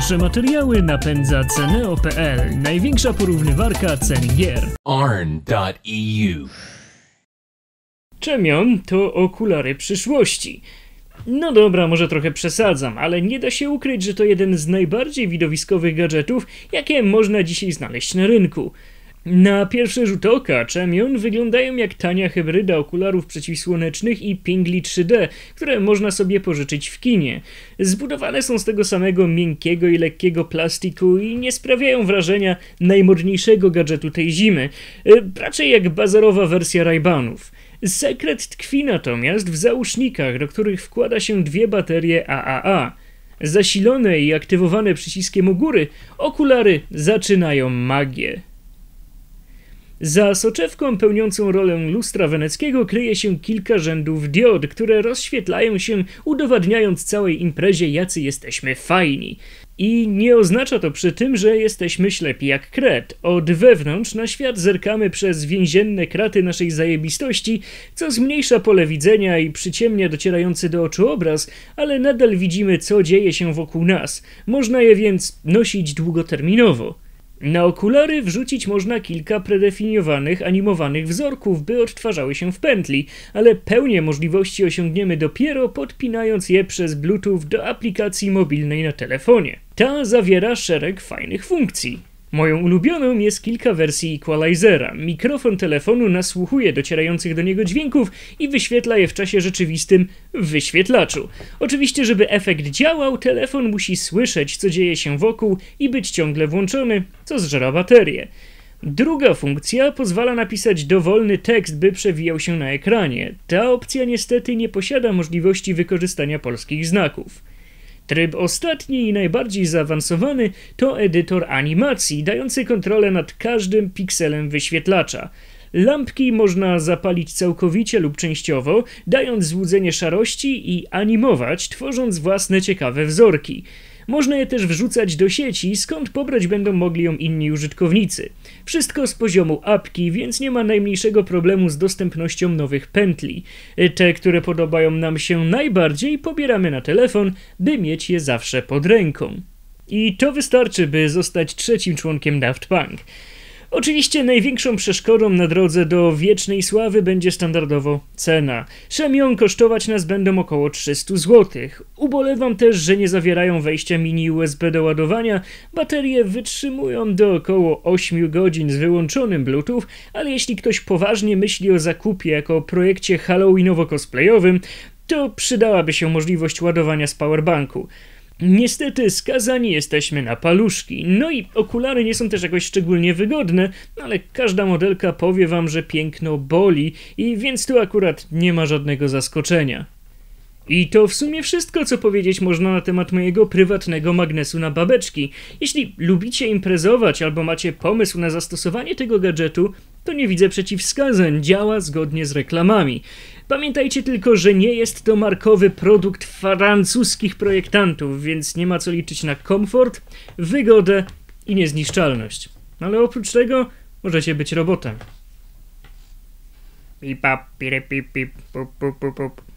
Nasze materiały napędza Ceneo.pl, największa porównywarka cen gier. Arn.eu Czemion to okulary przyszłości. No dobra, może trochę przesadzam, ale nie da się ukryć, że to jeden z najbardziej widowiskowych gadżetów, jakie można dzisiaj znaleźć na rynku. Na pierwszy rzut oka Chamion wyglądają jak tania hybryda okularów przeciwsłonecznych i pingli 3D, które można sobie pożyczyć w kinie. Zbudowane są z tego samego miękkiego i lekkiego plastiku i nie sprawiają wrażenia najmodniejszego gadżetu tej zimy, e, raczej jak bazarowa wersja Rajbanów. Sekret tkwi natomiast w załóżnikach, do których wkłada się dwie baterie AAA. Zasilone i aktywowane przyciskiem u góry, okulary zaczynają magię. Za soczewką pełniącą rolę lustra weneckiego kryje się kilka rzędów diod, które rozświetlają się, udowadniając całej imprezie, jacy jesteśmy fajni. I nie oznacza to przy tym, że jesteśmy ślepi jak kret. Od wewnątrz na świat zerkamy przez więzienne kraty naszej zajebistości, co zmniejsza pole widzenia i przyciemnia docierający do oczu obraz, ale nadal widzimy, co dzieje się wokół nas. Można je więc nosić długoterminowo. Na okulary wrzucić można kilka predefiniowanych, animowanych wzorków, by odtwarzały się w pętli, ale pełnię możliwości osiągniemy dopiero podpinając je przez Bluetooth do aplikacji mobilnej na telefonie. Ta zawiera szereg fajnych funkcji. Moją ulubioną jest kilka wersji equalizera. Mikrofon telefonu nasłuchuje docierających do niego dźwięków i wyświetla je w czasie rzeczywistym w wyświetlaczu. Oczywiście, żeby efekt działał, telefon musi słyszeć, co dzieje się wokół i być ciągle włączony, co zżera baterię. Druga funkcja pozwala napisać dowolny tekst, by przewijał się na ekranie. Ta opcja niestety nie posiada możliwości wykorzystania polskich znaków. Tryb ostatni i najbardziej zaawansowany to edytor animacji, dający kontrolę nad każdym pikselem wyświetlacza. Lampki można zapalić całkowicie lub częściowo, dając złudzenie szarości i animować, tworząc własne ciekawe wzorki. Można je też wrzucać do sieci, skąd pobrać będą mogli ją inni użytkownicy. Wszystko z poziomu apki, więc nie ma najmniejszego problemu z dostępnością nowych pętli. E, te, które podobają nam się najbardziej, pobieramy na telefon, by mieć je zawsze pod ręką. I to wystarczy, by zostać trzecim członkiem Daft Punk. Oczywiście największą przeszkodą na drodze do wiecznej sławy będzie standardowo cena. Szemion kosztować nas będą około 300 zł. Ubolewam też, że nie zawierają wejścia mini USB do ładowania. Baterie wytrzymują do około 8 godzin z wyłączonym Bluetooth, ale jeśli ktoś poważnie myśli o zakupie jako projekcie halloweenowo-cosplayowym, to przydałaby się możliwość ładowania z powerbanku. Niestety skazani jesteśmy na paluszki. No i okulary nie są też jakoś szczególnie wygodne, ale każda modelka powie wam, że piękno boli i więc tu akurat nie ma żadnego zaskoczenia. I to w sumie wszystko, co powiedzieć można na temat mojego prywatnego magnesu na babeczki. Jeśli lubicie imprezować albo macie pomysł na zastosowanie tego gadżetu, to nie widzę przeciwwskazań, działa zgodnie z reklamami. Pamiętajcie tylko, że nie jest to markowy produkt francuskich projektantów, więc nie ma co liczyć na komfort, wygodę i niezniszczalność. Ale oprócz tego możecie być robotem. Pipa, pip, pip, pip,